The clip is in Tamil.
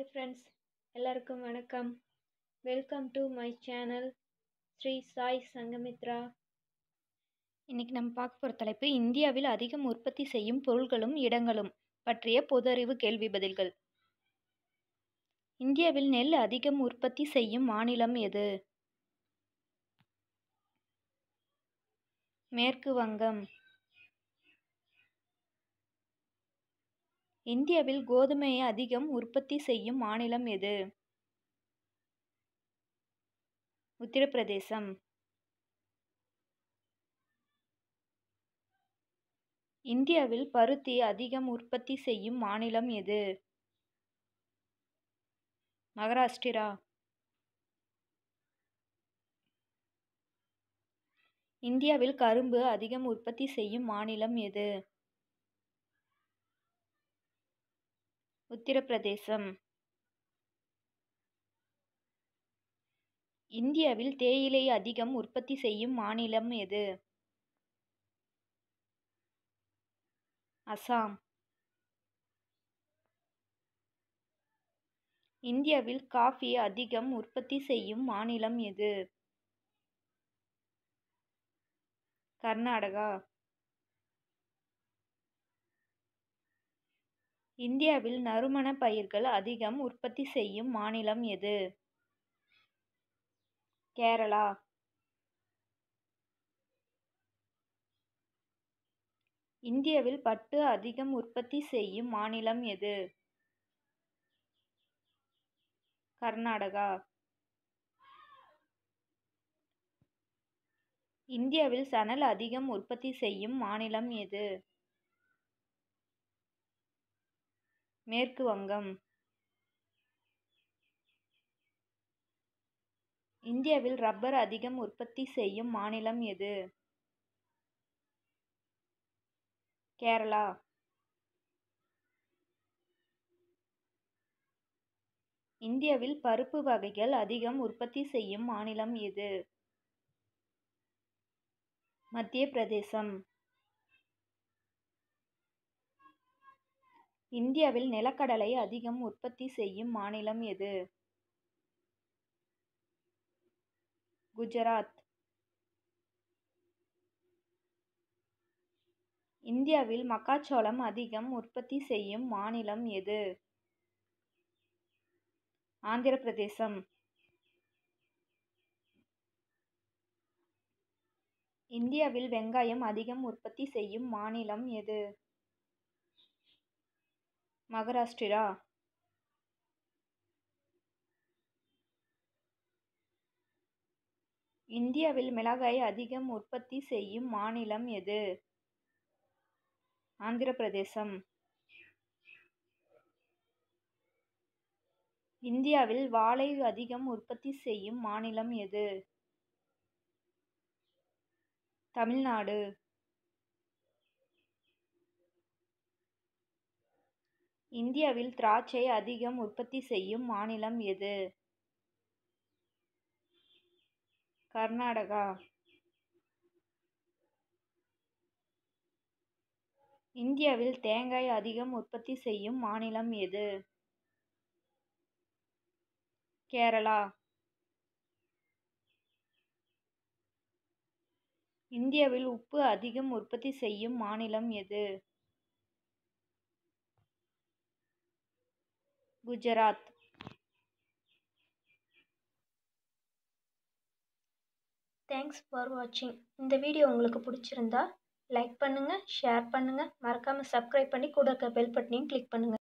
ஹாய் ஃப்ரெண்ட்ஸ் எல்லாருக்கும் வணக்கம் welcome to my channel Sri Sai Sanghamitra இன்றைக்கி நம்ம பார்க்க போகிற தலைப்பு இந்தியாவில் அதிகம் உற்பத்தி செய்யும் பொருள்களும் இடங்களும் பற்றிய பொதறிவு கேள்வி பதில்கள் இந்தியாவில் நெல் அதிகம் உற்பத்தி செய்யும் மாநிலம் எது மேற்கு வங்கம் இந்தியாவில் கோதுமையை அதிகம் உற்பத்தி செய்யும் மாநிலம் எது உத்தரப்பிரதேசம் இந்தியாவில் பருத்தி அதிகம் உற்பத்தி செய்யும் மாநிலம் எது மகாராஷ்டிரா இந்தியாவில் கரும்பு அதிகம் உற்பத்தி செய்யும் மாநிலம் எது உத்திரப்பிரதேசம் இந்தியாவில் தேயிலை அதிகம் உற்பத்தி செய்யும் மாநிலம் எது அசாம் இந்தியாவில் காஃபி அதிகம் உற்பத்தி செய்யும் மாநிலம் எது கர்நாடகா இந்தியாவில் நறுமணப் பயிர்கள் அதிகம் உற்பத்தி செய்யும் மாநிலம் எது கேரளா இந்தியாவில் பட்டு அதிகம் உற்பத்தி செய்யும் மாநிலம் எது கர்நாடகா இந்தியாவில் சணல் அதிகம் உற்பத்தி செய்யும் மாநிலம் எது மேற்கு வங்கம் இந்தியாவில் ரப்பர் அதிகம் உற்பத்தி செய்யும் மாநிலம் எது கேரளா இந்தியாவில் பருப்பு வகைகள் அதிகம் உற்பத்தி செய்யும் மாநிலம் எது மத்திய பிரதேசம் இந்தியாவில் நிலக்கடலை அதிகம் உற்பத்தி செய்யும் மாநிலம் எது குஜராத் இந்தியாவில் மக்காச்சோளம் அதிகம் உற்பத்தி செய்யும் மாநிலம் எது ஆந்திர பிரதேசம் இந்தியாவில் வெங்காயம் அதிகம் உற்பத்தி செய்யும் மாநிலம் எது மகாராஷ்டிரா இந்தியாவில் மிளகாய் அதிகம் உற்பத்தி செய்யும் மாநிலம் எது ஆந்திர பிரதேசம் இந்தியாவில் வாழை அதிகம் உற்பத்தி செய்யும் மாநிலம் எது தமிழ்நாடு இந்தியாவில் திராட்சை அதிகம் உற்பத்தி செய்யும் மாநிலம் எது கர்நாடகா இந்தியாவில் தேங்காய் அதிகம் உற்பத்தி செய்யும் மாநிலம் எது கேரளா இந்தியாவில் உப்பு அதிகம் உற்பத்தி செய்யும் மாநிலம் எது குஜராத் தேங்க்ஸ் ஃபார் வாட்சிங் இந்த வீடியோ உங்களுக்கு பிடிச்சிருந்தா லைக் பண்ணுங்கள் ஷேர் பண்ணுங்கள் மறக்காமல் சப்ஸ்கிரைப் பண்ணி கூட இருக்க பெல் பட்டனையும் கிளிக் பண்ணுங்கள்